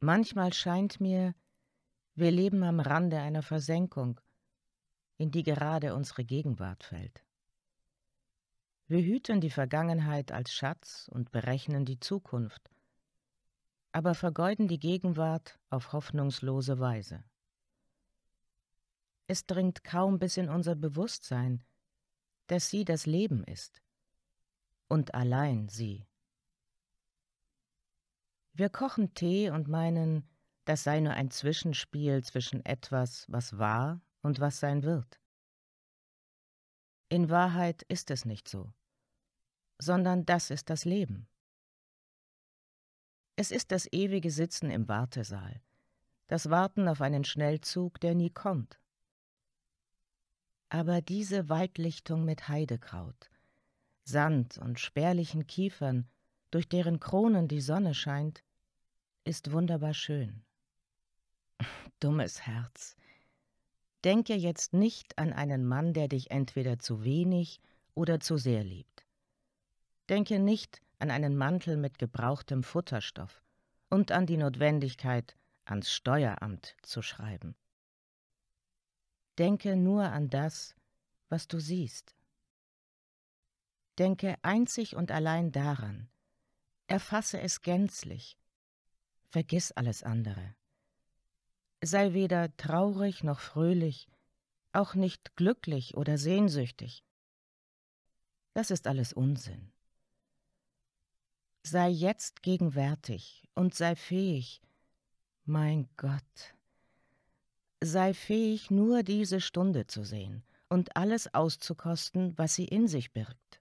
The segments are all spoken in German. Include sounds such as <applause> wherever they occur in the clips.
Manchmal scheint mir, wir leben am Rande einer Versenkung, in die gerade unsere Gegenwart fällt. Wir hüten die Vergangenheit als Schatz und berechnen die Zukunft, aber vergeuden die Gegenwart auf hoffnungslose Weise. Es dringt kaum bis in unser Bewusstsein, dass sie das Leben ist und allein sie. Wir kochen Tee und meinen, das sei nur ein Zwischenspiel zwischen etwas, was war und was sein wird. In Wahrheit ist es nicht so, sondern das ist das Leben. Es ist das ewige Sitzen im Wartesaal, das Warten auf einen Schnellzug, der nie kommt. Aber diese Waldlichtung mit Heidekraut, Sand und spärlichen Kiefern durch deren Kronen die Sonne scheint, ist wunderbar schön. <laughs> Dummes Herz. Denke jetzt nicht an einen Mann, der dich entweder zu wenig oder zu sehr liebt. Denke nicht an einen Mantel mit gebrauchtem Futterstoff und an die Notwendigkeit, ans Steueramt zu schreiben. Denke nur an das, was du siehst. Denke einzig und allein daran, Erfasse es gänzlich. Vergiss alles andere. Sei weder traurig noch fröhlich, auch nicht glücklich oder sehnsüchtig. Das ist alles Unsinn. Sei jetzt gegenwärtig und sei fähig, mein Gott, sei fähig, nur diese Stunde zu sehen und alles auszukosten, was sie in sich birgt.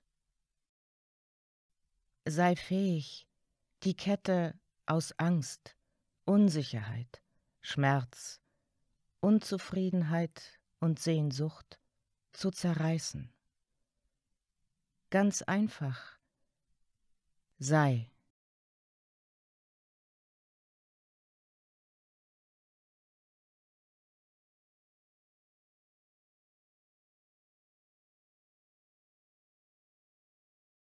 Sei fähig, die Kette aus Angst, Unsicherheit, Schmerz, Unzufriedenheit und Sehnsucht zu zerreißen. Ganz einfach. Sei.